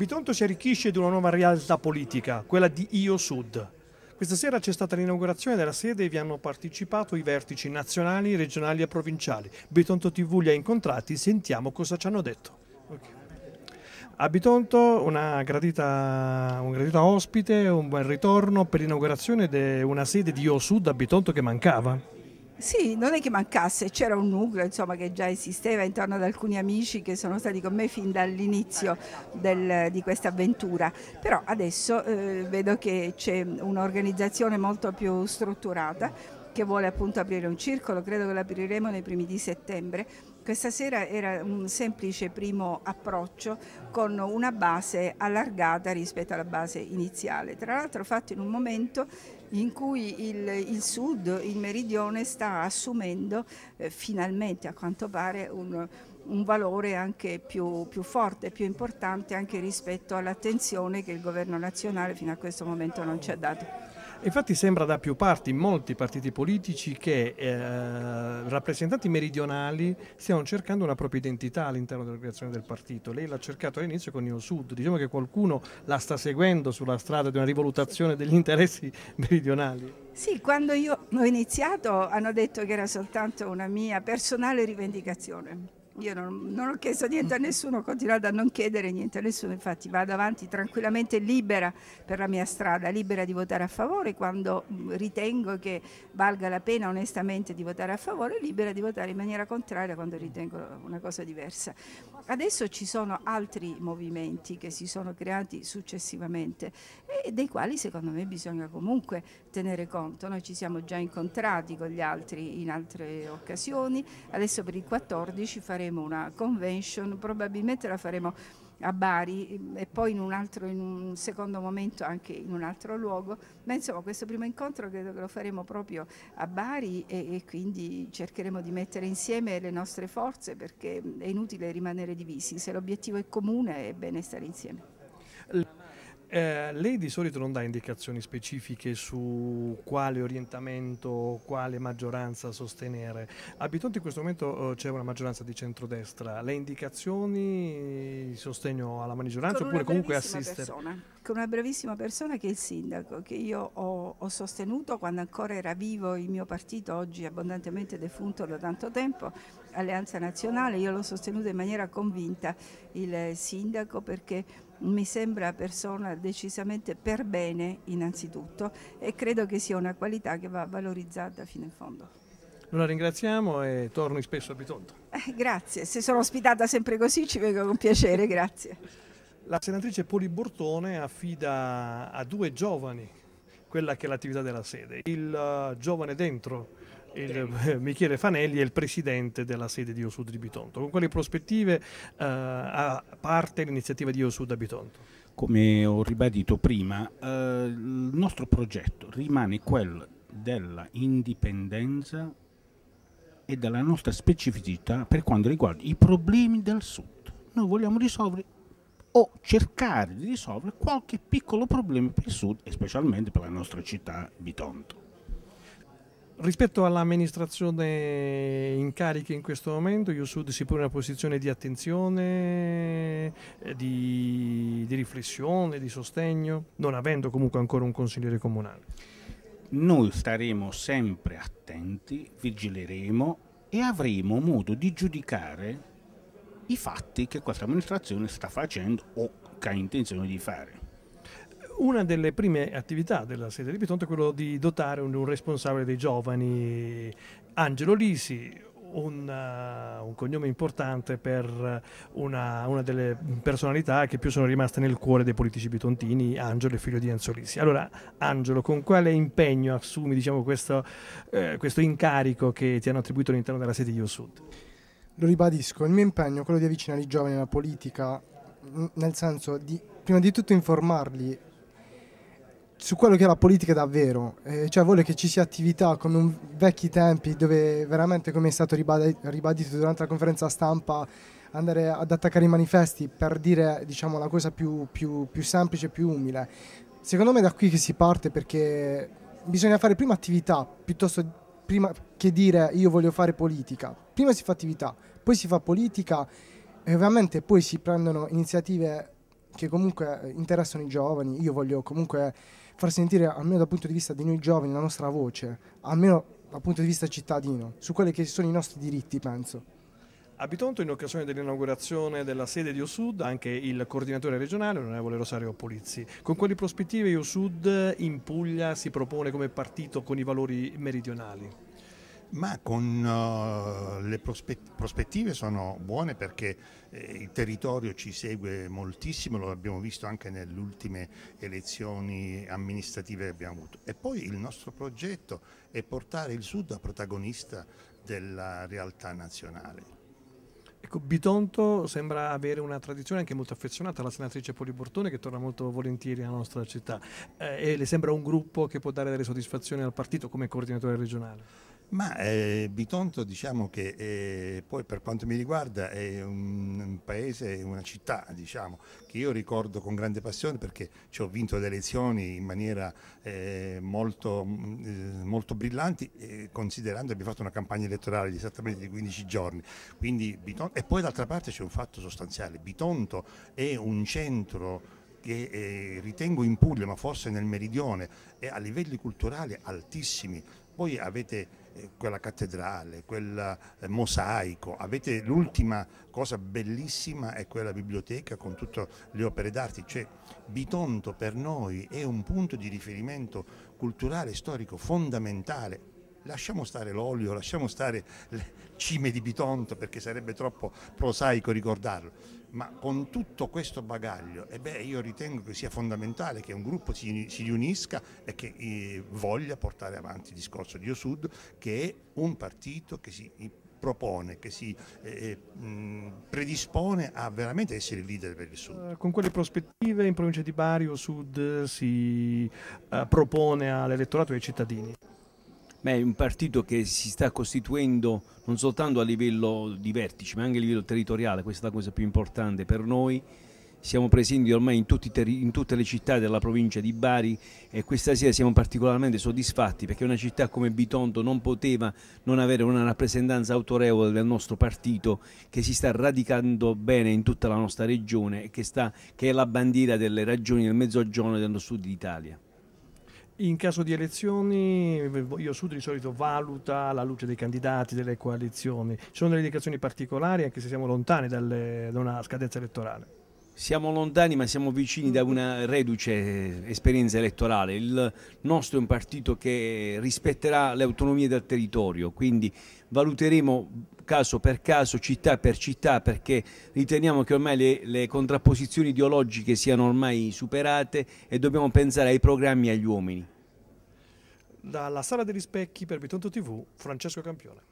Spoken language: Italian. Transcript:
Bitonto si arricchisce di una nuova realtà politica, quella di Io Sud. Questa sera c'è stata l'inaugurazione della sede e vi hanno partecipato i vertici nazionali, regionali e provinciali. Bitonto TV li ha incontrati, sentiamo cosa ci hanno detto. Okay. A Bitonto gradita, un gradito ospite, un buon ritorno per l'inaugurazione di una sede di Io Sud a Bitonto che mancava. Sì, non è che mancasse, c'era un nucleo insomma, che già esisteva intorno ad alcuni amici che sono stati con me fin dall'inizio di questa avventura, però adesso eh, vedo che c'è un'organizzazione molto più strutturata che vuole appunto aprire un circolo, credo che lo apriremo nei primi di settembre. Questa sera era un semplice primo approccio con una base allargata rispetto alla base iniziale, tra l'altro fatto in un momento in cui il, il sud, il meridione, sta assumendo eh, finalmente, a quanto pare, un, un valore anche più, più, forte, più importante anche rispetto all'attenzione che il governo nazionale fino a questo momento non ci ha dato. Infatti sembra da più parti, in molti partiti politici, che eh, rappresentanti meridionali stiano cercando una propria identità all'interno dell'organizzazione del partito. Lei l'ha cercato all'inizio con il Sud, diciamo che qualcuno la sta seguendo sulla strada di una rivalutazione degli interessi meridionali. Sì, quando io ho iniziato hanno detto che era soltanto una mia personale rivendicazione io non, non, ho chiesto niente a nessuno, ho continuato a non chiedere niente a nessuno, infatti vado avanti tranquillamente libera per la mia strada, libera di votare a favore quando mm, ritengo che valga la pena onestamente di votare a favore, libera di votare in maniera contraria quando ritengo una cosa diversa. Adesso ci sono altri movimenti che si sono creati successivamente e dei quali secondo me bisogna comunque tenere conto. Noi ci siamo già incontrati con gli altri in altre occasioni, adesso per il 14 faremo faremo una convention, probabilmente la faremo a Bari e poi in un, altro, in un secondo momento anche in un altro luogo, ma insomma questo primo incontro credo che lo faremo proprio a Bari e, e quindi cercheremo di mettere insieme le nostre forze perché è inutile rimanere divisi, se l'obiettivo è comune è bene stare insieme. Eh, lei di solito non dà indicazioni specifiche su quale orientamento, quale maggioranza sostenere. A in questo momento eh, c'è una maggioranza di centrodestra. Le indicazioni, sostegno alla maggioranza con oppure comunque assistere? con una bravissima persona che è il sindaco, che io ho, ho sostenuto quando ancora era vivo il mio partito, oggi abbondantemente defunto da tanto tempo, Alleanza Nazionale, io l'ho sostenuto in maniera convinta il sindaco perché mi sembra persona decisamente per bene innanzitutto e credo che sia una qualità che va valorizzata fino in fondo. La ringraziamo e torni spesso a Bitonto. Eh, grazie, se sono ospitata sempre così ci vengo con piacere, grazie. La senatrice Poli Bortone affida a due giovani quella che è l'attività della sede, il uh, giovane dentro il, Michele Fanelli è il presidente della sede di Osud di Bitonto. Con quali prospettive eh, parte l'iniziativa di Osud a Bitonto? Come ho ribadito prima, eh, il nostro progetto rimane quello della indipendenza e della nostra specificità per quanto riguarda i problemi del Sud. Noi vogliamo risolvere o cercare di risolvere qualche piccolo problema per il Sud e specialmente per la nostra città Bitonto. Rispetto all'amministrazione in carica in questo momento, io Sud si pone in una posizione di attenzione, eh, di, di riflessione, di sostegno, non avendo comunque ancora un consigliere comunale. Noi staremo sempre attenti, vigileremo e avremo modo di giudicare i fatti che questa amministrazione sta facendo o che ha intenzione di fare una delle prime attività della sede di Bitonto è quella di dotare un, un responsabile dei giovani, Angelo Lisi, un, uh, un, cognome importante per una, una, delle personalità che più sono rimaste nel cuore dei politici bitontini, Angelo, figlio di Enzo Lisi. Allora, Angelo, con quale impegno assumi diciamo, questo, eh, questo, incarico che ti hanno attribuito all'interno della sede di Sud? Lo ribadisco, il mio impegno è quello di avvicinare i giovani alla politica, nel senso di prima di tutto informarli su quello che è la politica davvero, eh, cioè vuole che ci sia attività come un, vecchi tempi dove veramente come è stato ribadito durante la conferenza stampa andare ad attaccare i manifesti per dire diciamo la cosa più, più, più semplice, più umile. Secondo me è da qui che si parte perché bisogna fare prima attività piuttosto prima che dire io voglio fare politica. Prima si fa attività, poi si fa politica e ovviamente poi si prendono iniziative che comunque interessano i giovani. Io voglio comunque far sentire, almeno dal punto di vista di noi giovani, la nostra voce, almeno dal punto di vista cittadino, su quelli che sono i nostri diritti, penso. A Bitonto, in occasione dell'inaugurazione della sede di OSUD, anche il coordinatore regionale, l'onorevole Rosario Polizzi. Con quali prospettive OSUD in Puglia si propone come partito con i valori meridionali? Ma con eh, le prospettive sono buone perché eh, il territorio ci segue moltissimo, lo abbiamo visto anche nelle ultime elezioni amministrative che abbiamo avuto. E poi il nostro progetto è portare il Sud a protagonista della realtà nazionale. Ecco, Bitonto sembra avere una tradizione anche molto affezionata alla senatrice Poli Bortone che torna molto volentieri alla nostra città eh, e le sembra un gruppo che può dare delle soddisfazioni al partito come coordinatore regionale. Ma eh, Bitonto diciamo che eh, poi per quanto mi riguarda è un, un paese, una città diciamo, che io ricordo con grande passione perché ci ho vinto le elezioni in maniera eh, molto, mm, molto brillanti eh, considerando che abbiamo fatto una campagna elettorale di esattamente 15 giorni. Quindi Bitonto, e poi d'altra parte c'è un fatto sostanziale, Bitonto è un centro che eh, ritengo in Puglia, ma forse nel meridione, è a livelli culturali altissimi. Voi avete eh, quella cattedrale, quel eh, mosaico, avete l'ultima cosa bellissima è quella biblioteca con tutte le opere d'arte, cioè Bitonto per noi è un punto di riferimento culturale, storico fondamentale lasciamo stare l'olio, lasciamo stare le cime di Bitonto perché sarebbe troppo prosaico ricordarlo. Ma con tutto questo bagaglio, eh beh, io ritengo che sia fondamentale che un gruppo si, si riunisca e che eh, voglia portare avanti il discorso di Osud, che è un partito che si eh, propone, che si eh, eh predispone a veramente essere leader per il Sud. Eh, con quelle prospettive in provincia di Bari o Sud si eh, propone all'elettorato e ai cittadini? Beh, è un partito che si sta costituendo non soltanto a livello di vertice, ma anche a livello territoriale, questa è la cosa più importante per noi. Siamo presenti ormai in, in tutte le città della provincia di Bari e questa sera siamo particolarmente soddisfatti perché una città come Bitonto non poteva non avere una rappresentanza autorevole del nostro partito che si sta radicando bene in tutta la nostra regione e che, sta, che è la bandiera delle ragioni del Mezzogiorno e del Sud d'Italia. In caso di elezioni, io Sud di solito valuta la luce dei candidati, delle coalizioni. Ci sono delle indicazioni particolari, anche se siamo lontani dalle, da una scadenza elettorale? Siamo lontani ma siamo vicini da una reduce esperienza elettorale. Il nostro è un partito che rispetterà le autonomie del territorio, quindi valuteremo caso per caso, città per città, perché riteniamo che ormai le, le contrapposizioni ideologiche siano ormai superate e dobbiamo pensare ai programmi e agli uomini. Dalla Sala degli Specchi per Bitonto TV, Francesco Campione.